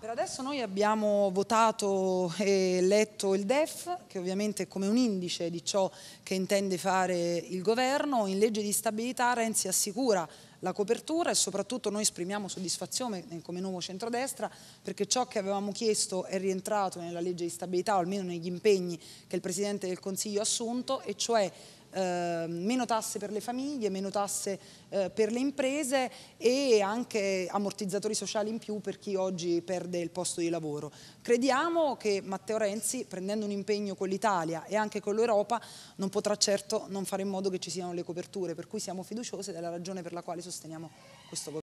per adesso noi abbiamo votato e letto il DEF, che ovviamente è come un indice di ciò che intende fare il governo. In legge di stabilità Renzi assicura la copertura e soprattutto noi esprimiamo soddisfazione come nuovo centrodestra perché ciò che avevamo chiesto è rientrato nella legge di stabilità o almeno negli impegni che il Presidente del Consiglio ha assunto e cioè eh, meno tasse per le famiglie, meno tasse eh, per le imprese e anche ammortizzatori sociali in più per chi oggi perde il posto di lavoro. Crediamo che Matteo Renzi, prendendo un impegno con l'Italia e anche con l'Europa, non potrà certo non fare in modo che ci siano le coperture, per cui siamo fiduciosi ed è la ragione per la quale sosteniamo questo governo.